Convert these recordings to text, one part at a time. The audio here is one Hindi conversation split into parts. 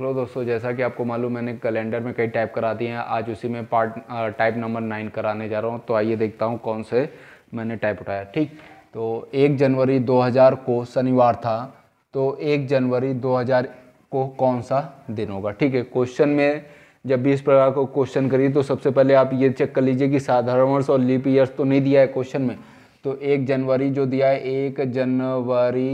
हेलो दोस्तों जैसा कि आपको मालूम मैंने कैलेंडर में कई टाइप करा दिए हैं आज उसी में पार्ट टाइप नंबर नाइन कराने जा रहा हूँ तो आइए देखता हूँ कौन से मैंने टाइप उठाया ठीक तो एक जनवरी 2000 को शनिवार था तो एक जनवरी 2000 को कौन सा दिन होगा ठीक है क्वेश्चन में जब भी इस प्रकार को क्वेश्चन करिए तो सबसे पहले आप ये चेक कर लीजिए कि साधारण वर्ष और लिप ईयर्स तो नहीं दिया है क्वेश्चन में तो एक जनवरी जो दिया है एक जनवरी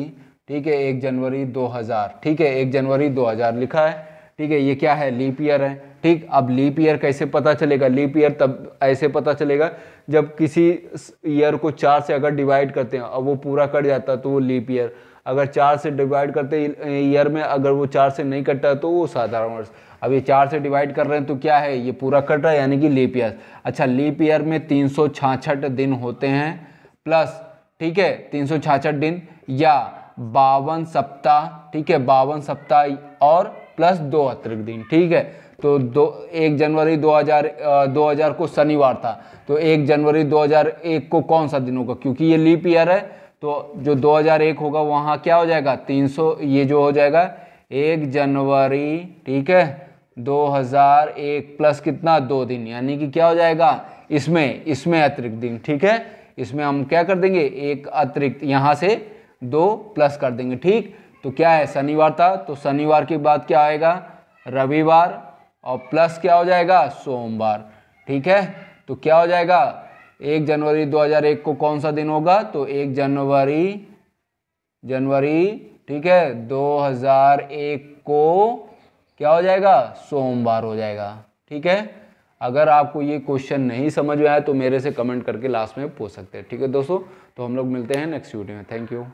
ठीक है एक जनवरी 2000 ठीक है एक जनवरी 2000 लिखा है ठीक है ये क्या है लीप ईयर है ठीक अब लीप ईयर कैसे पता चलेगा लीप ईयर तब ऐसे पता चलेगा जब किसी ईयर को चार से अगर डिवाइड करते हैं और वो पूरा कट जाता तो वो लीप ईयर अगर चार से डिवाइड करते ईयर में अगर वो चार से नहीं कटता तो वो साधारण वर्ष अब ये चार से डिवाइड कर रहे हैं तो क्या है ये पूरा कट रहा है यानी कि लीप ईयर अच्छा लीप ईयर में तीन दिन होते हैं प्लस ठीक है तीन दिन या बावन सप्ताह ठीक है बावन सप्ताह और प्लस दो अतिरिक्त दिन ठीक है तो दो एक जनवरी 2000 2000 को शनिवार था तो एक जनवरी 2001 को कौन सा दिन होगा क्योंकि ये लीप ईयर है तो जो 2001 होगा वहाँ क्या हो जाएगा 300 ये जो हो जाएगा एक जनवरी ठीक है 2001 प्लस कितना दो दिन यानी कि क्या हो जाएगा इसमें इसमें अतिरिक्त दिन ठीक है इसमें हम क्या कर देंगे एक अतिरिक्त यहाँ से दो प्लस कर देंगे ठीक तो क्या है शनिवार था तो शनिवार के बाद क्या आएगा रविवार और प्लस क्या हो जाएगा सोमवार ठीक है तो क्या हो जाएगा एक जनवरी 2001 को कौन सा दिन होगा तो एक जनवरी जनवरी ठीक है 2001 को क्या हो जाएगा सोमवार हो जाएगा ठीक है अगर आपको ये क्वेश्चन नहीं समझ में आया तो मेरे से कमेंट करके लास्ट में पूछ सकते हैं ठीक है दोस्तों तो हम लोग मिलते हैं नेक्स्ट वीडियो में थैंक यू